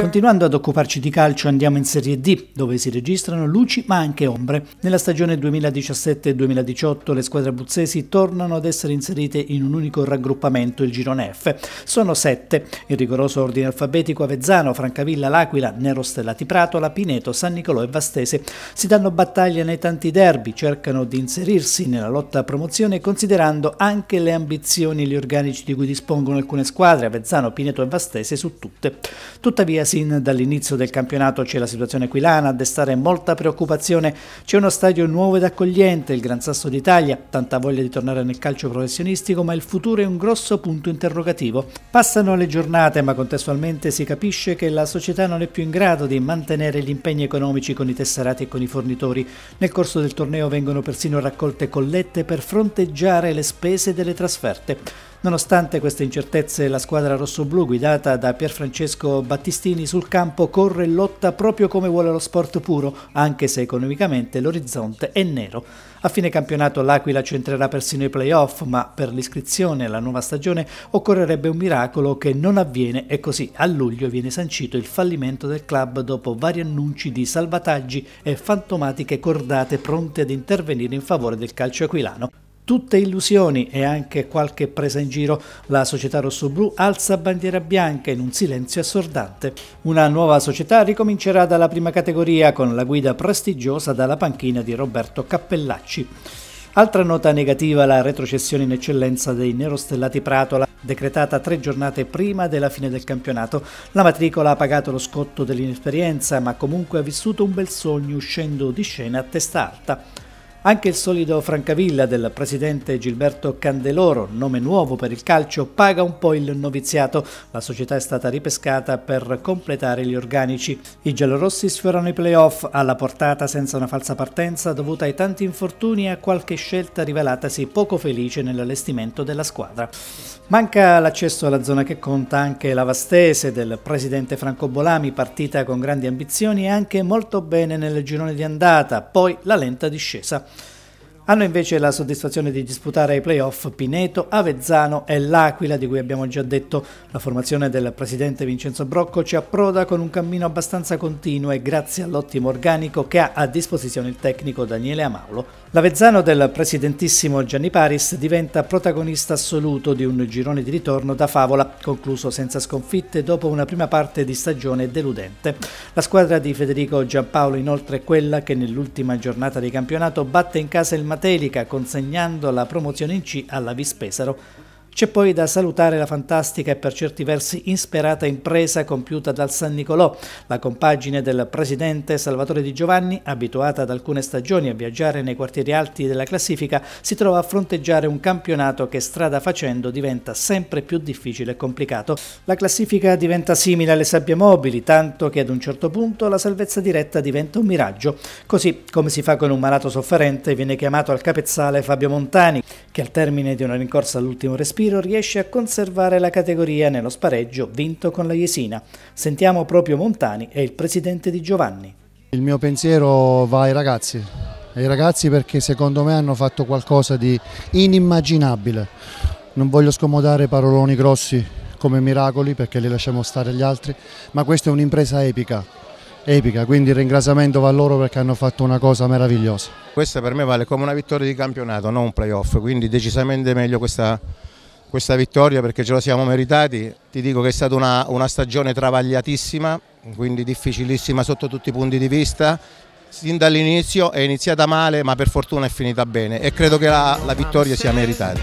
Continuando ad occuparci di calcio andiamo in Serie D, dove si registrano luci ma anche ombre. Nella stagione 2017-2018 le squadre abruzzesi tornano ad essere inserite in un unico raggruppamento, il girone F. Sono sette, in rigoroso ordine alfabetico Avezzano, Francavilla, L'Aquila, Nero Stellati Prato, Pineto, San Nicolò e Vastese. Si danno battaglia nei tanti derby, cercano di inserirsi nella lotta a promozione considerando anche le ambizioni e gli organici di cui dispongono alcune squadre, Avezzano, Pineto e Vastese su tutto tutte. Tuttavia sin dall'inizio del campionato c'è la situazione aquilana a destare molta preoccupazione, c'è uno stadio nuovo ed accogliente, il Gran Sasso d'Italia, tanta voglia di tornare nel calcio professionistico ma il futuro è un grosso punto interrogativo. Passano le giornate ma contestualmente si capisce che la società non è più in grado di mantenere gli impegni economici con i tesserati e con i fornitori. Nel corso del torneo vengono persino raccolte collette per fronteggiare le spese delle trasferte. Nonostante queste incertezze, la squadra rossoblù guidata da Pierfrancesco Battistini sul campo corre e lotta proprio come vuole lo sport puro, anche se economicamente l'orizzonte è nero. A fine campionato l'Aquila centrerà persino i playoff, ma per l'iscrizione alla nuova stagione occorrerebbe un miracolo che non avviene e così a luglio viene sancito il fallimento del club dopo vari annunci di salvataggi e fantomatiche cordate pronte ad intervenire in favore del calcio aquilano tutte illusioni e anche qualche presa in giro, la società rossoblu alza bandiera bianca in un silenzio assordante. Una nuova società ricomincerà dalla prima categoria con la guida prestigiosa dalla panchina di Roberto Cappellacci. Altra nota negativa la retrocessione in eccellenza dei Nerostellati Pratola, decretata tre giornate prima della fine del campionato. La matricola ha pagato lo scotto dell'inesperienza, ma comunque ha vissuto un bel sogno uscendo di scena a testa alta. Anche il solido Francavilla del presidente Gilberto Candeloro, nome nuovo per il calcio, paga un po' il noviziato. La società è stata ripescata per completare gli organici. I giallorossi sfiorano i playoff alla portata senza una falsa partenza dovuta ai tanti infortuni e a qualche scelta rivelatasi poco felice nell'allestimento della squadra. Manca l'accesso alla zona che conta anche la Vastese del presidente Franco Bolami, partita con grandi ambizioni e anche molto bene nel girone di andata, poi la lenta discesa. Hanno invece la soddisfazione di disputare i playoff Pineto, Avezzano e L'Aquila, di cui abbiamo già detto. La formazione del presidente Vincenzo Brocco ci approda con un cammino abbastanza continuo e grazie all'ottimo organico che ha a disposizione il tecnico Daniele Amaulo. L'Avezzano del presidentissimo Gianni Paris diventa protagonista assoluto di un girone di ritorno da favola, concluso senza sconfitte dopo una prima parte di stagione deludente. La squadra di Federico Giampaolo inoltre è quella che nell'ultima giornata di campionato batte in casa il Mazzini Matelica consegnando la promozione in C alla Vispesaro c'è poi da salutare la fantastica e per certi versi insperata impresa compiuta dal San Nicolò, la compagine del presidente Salvatore Di Giovanni, abituata ad alcune stagioni a viaggiare nei quartieri alti della classifica, si trova a fronteggiare un campionato che strada facendo diventa sempre più difficile e complicato. La classifica diventa simile alle sabbie mobili, tanto che ad un certo punto la salvezza diretta diventa un miraggio. Così, come si fa con un malato sofferente, viene chiamato al capezzale Fabio Montani, che al termine di una rincorsa all'ultimo respiro Ciro riesce a conservare la categoria nello spareggio vinto con la Jesina. Sentiamo proprio Montani e il presidente di Giovanni. Il mio pensiero va ai ragazzi, ai ragazzi perché secondo me hanno fatto qualcosa di inimmaginabile. Non voglio scomodare paroloni grossi come miracoli perché li lasciamo stare agli altri, ma questa è un'impresa epica, epica, quindi il ringraziamento va a loro perché hanno fatto una cosa meravigliosa. Questa per me vale come una vittoria di campionato, non un playoff, quindi decisamente meglio questa, questa vittoria perché ce la siamo meritati. Ti dico che è stata una, una stagione travagliatissima, quindi difficilissima sotto tutti i punti di vista, sin dall'inizio è iniziata male ma per fortuna è finita bene e credo che la, la vittoria sia meritata.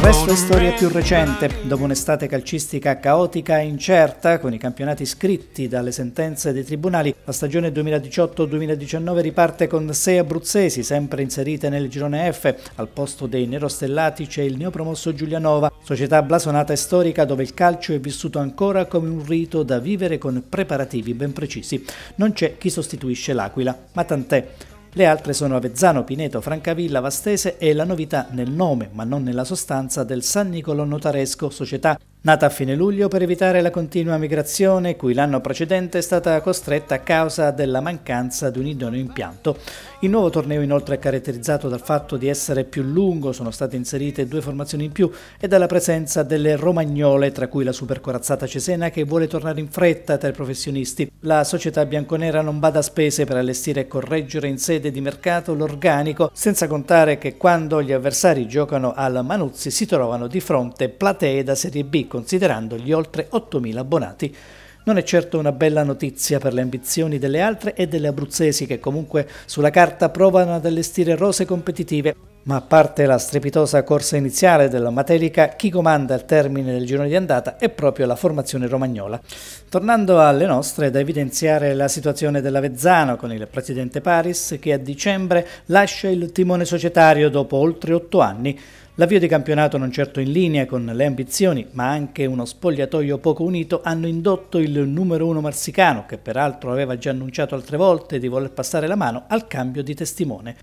Questa è storia più recente, dopo un'estate calcistica caotica e incerta, con i campionati scritti dalle sentenze dei tribunali, la stagione 2018-2019 riparte con sei abruzzesi sempre inserite nel girone F, al posto dei nerostellati c'è il neopromosso Giulianova, società blasonata e storica dove il calcio è vissuto ancora come un rito da vivere con preparativi ben precisi. Non c'è chi sostituisce l'Aquila. L'Aquila, ma tant'è. Le altre sono Avezzano, Pineto, Francavilla, Vastese e la novità nel nome, ma non nella sostanza, del San Nicolò Notaresco, società Nata a fine luglio per evitare la continua migrazione, cui l'anno precedente è stata costretta a causa della mancanza di un idoneo impianto. Il nuovo torneo inoltre è caratterizzato dal fatto di essere più lungo, sono state inserite due formazioni in più e dalla presenza delle romagnole, tra cui la supercorazzata Cesena che vuole tornare in fretta tra i professionisti. La società bianconera non bada a spese per allestire e correggere in sede di mercato l'organico, senza contare che quando gli avversari giocano al Manuzzi si trovano di fronte platee da Serie B considerando gli oltre 8.000 abbonati non è certo una bella notizia per le ambizioni delle altre e delle abruzzesi che comunque sulla carta provano ad allestire rose competitive. Ma a parte la strepitosa corsa iniziale della Materica, chi comanda al termine del girone di andata è proprio la formazione romagnola. Tornando alle nostre, è da evidenziare la situazione dell'Avezzano con il presidente Paris che a dicembre lascia il timone societario dopo oltre otto anni L'avvio di campionato non certo in linea con le ambizioni, ma anche uno spogliatoio poco unito hanno indotto il numero uno marsicano, che peraltro aveva già annunciato altre volte di voler passare la mano, al cambio di testimone.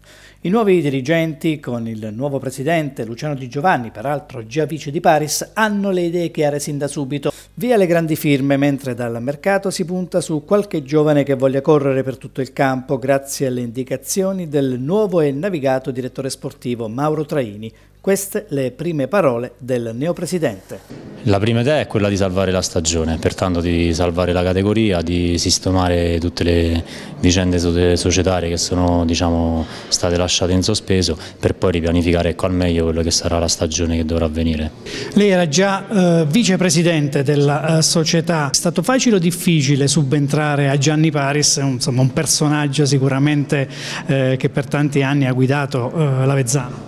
I nuovi dirigenti, con il nuovo presidente Luciano Di Giovanni, peraltro già vice di Paris, hanno le idee chiare sin da subito. Via le grandi firme, mentre dal mercato si punta su qualche giovane che voglia correre per tutto il campo, grazie alle indicazioni del nuovo e navigato direttore sportivo Mauro Traini. Queste le prime parole del neopresidente. La prima idea è quella di salvare la stagione, pertanto di salvare la categoria, di sistemare tutte le vicende societarie che sono diciamo, state lasciate in sospeso per poi ripianificare ecco, al meglio quello che sarà la stagione che dovrà avvenire. Lei era già eh, vicepresidente della eh, società, è stato facile o difficile subentrare a Gianni Paris, un, insomma, un personaggio sicuramente eh, che per tanti anni ha guidato eh, la Vezzano?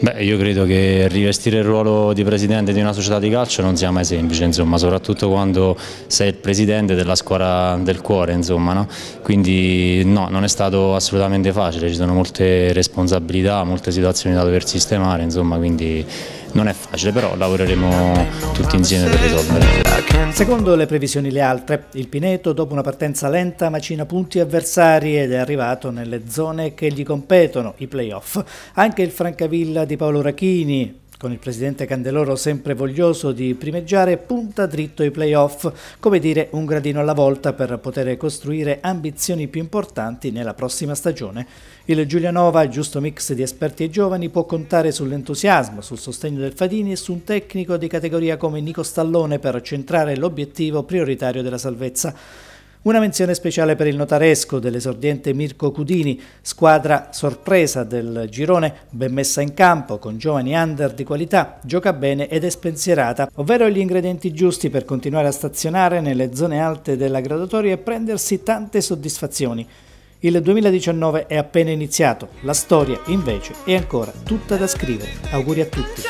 Beh, io credo credo che rivestire il ruolo di presidente di una società di calcio non sia mai semplice, insomma, soprattutto quando sei il presidente della squadra del cuore, insomma, no? quindi no, non è stato assolutamente facile, ci sono molte responsabilità, molte situazioni da dover sistemare, insomma, quindi non è facile, però lavoreremo tutti insieme per risolvere. Secondo le previsioni le altre, il Pineto dopo una partenza lenta macina punti avversari ed è arrivato nelle zone che gli competono, i playoff. Anche il Francavilla di Paolo Rachini, con il presidente Candeloro sempre voglioso di primeggiare, punta dritto i playoff, come dire un gradino alla volta per poter costruire ambizioni più importanti nella prossima stagione. Il Giulianova, giusto mix di esperti e giovani, può contare sull'entusiasmo, sul sostegno del Fadini e su un tecnico di categoria come Nico Stallone per centrare l'obiettivo prioritario della salvezza. Una menzione speciale per il notaresco dell'esordiente Mirko Cudini, squadra sorpresa del girone, ben messa in campo, con giovani under di qualità, gioca bene ed è spensierata, ovvero gli ingredienti giusti per continuare a stazionare nelle zone alte della graduatoria e prendersi tante soddisfazioni. Il 2019 è appena iniziato, la storia invece è ancora tutta da scrivere. Auguri a tutti!